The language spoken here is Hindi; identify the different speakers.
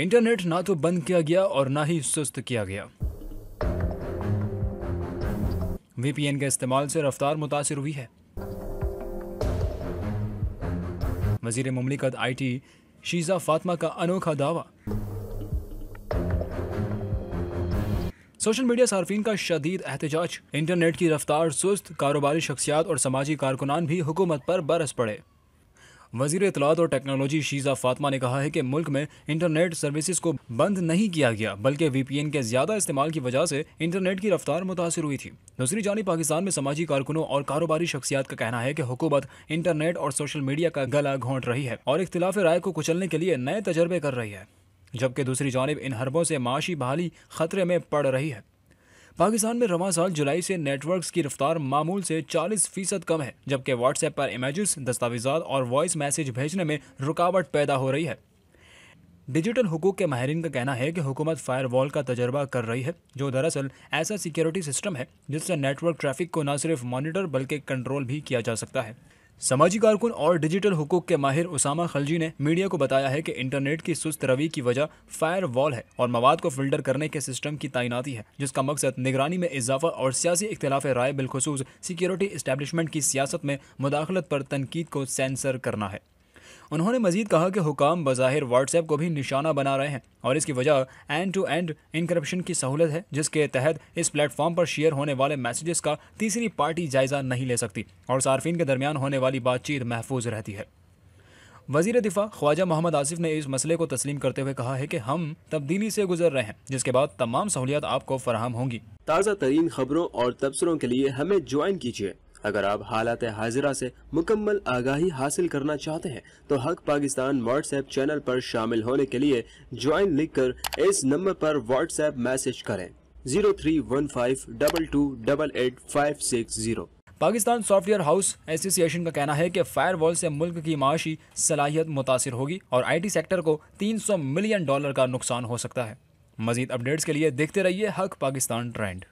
Speaker 1: इंटरनेट ना तो बंद किया गया और ना ही सुस्त किया गया वीपीएन के इस्तेमाल से रफ्तार मुतासर हुई है वजीर ममलिकत आई टी शीजा फातमा का अनोखा दावा सोशल मीडिया सार्फिन का शदीद एहतजाज इंटरनेट की रफ्तार सुस्त कारोबारी शख्सियात और समाजी कारकुनान भी हुकूमत पर बरस पड़े वजीर इतलात और टेक्नोलॉजी शीजा फातमा ने कहा है कि मुल्क में इंटरनेट सर्विसेज को बंद नहीं किया गया बल्कि वीपीएन के ज्यादा इस्तेमाल की वजह से इंटरनेट की रफ्तार मुतासर हुई थी दूसरी जानब पाकिस्तान में समाजी कारकुनों और कारोबारी शख्सियात का कहना है कि हुकूमत इंटरनेट और सोशल मीडिया का गला घोंट रही है और इख्तिलाफ राय को कुचलने के लिए नए तजर्बे कर रही है जबकि दूसरी जानब इन हरबों से माशी बहाली खतरे में पड़ रही है पाकिस्तान में रवा साल जुलाई से नेटवर्क्स की रफ्तार मामूल से चालीस फीसद कम है जबकि व्हाट्सएप पर इमेजेस दस्तावेजा और वॉइस मैसेज भेजने में रुकावट पैदा हो रही है डिजिटल हुकूक के माहरीन का कहना है कि हुकूमत फायरवॉल का तजर्बा कर रही है जो दरअसल ऐसा सिक्योरिटी सिस्टम है जिससे नेटवर्क ट्रैफिक को न सिर्फ मॉनिटर बल्कि कंट्रोल भी किया जा सकता है सामाजिक कारकुन और डिजिटल हुकूक के माहिर उसामा खलजी ने मीडिया को बताया है कि इंटरनेट की सुस्त रवि की वजह फायर वॉल है और मवाद को फिल्टर करने के सिस्टम की तैनाती है जिसका मकसद निगरानी में इजाफा और सियासी इख्तलाफ राय बिलखसूस सिक्योरिटी इस्टेबलिशमेंट की सियासत में मुदाखलत पर तनकीद को सेंसर करना है उन्होंने मजीद कहा कि हुकाम बज़ाहिर व्हाट्सएप को भी निशाना बना रहे हैं और इसकी वजह एंड टू एंड इनक्रप्शन की सहूलत है जिसके तहत इस प्लेटफॉर्म पर शेयर होने वाले मैसेजेस का तीसरी पार्टी जायज़ा नहीं ले सकती और सार्फिन के दरमियान होने वाली बातचीत महफूज रहती है वजीर दिफा ख्वाजा मोहम्मद आसिफ ने इस मसले को तस्लीम करते हुए कहा है कि हम तब्दीली से गुजर रहे हैं जिसके बाद तमाम सहूलियात आपको फराहम होंगी
Speaker 2: ताज़ा तरीन खबरों और तबसरों के लिए हमें ज्वाइन कीजिए अगर आप हालात हाजिरा से मुकम्मल आगाही हासिल करना चाहते हैं तो हक पाकिस्तान व्हाट्सएप चैनल पर शामिल होने के लिए ज्वाइन कर इस नंबर पर व्हाट्सएप मैसेज करें zero three one five double two double eight five six zero
Speaker 1: Pakistan software house association का कहना है कि फायरवॉल से मुल्क की माशी सलाहियत मुतासर होगी और आईटी सेक्टर को 300 मिलियन डॉलर का नुकसान हो सकता है मजीद अपडेट्स के लिए देखते रहिए हक पाकिस्तान ट्रेंड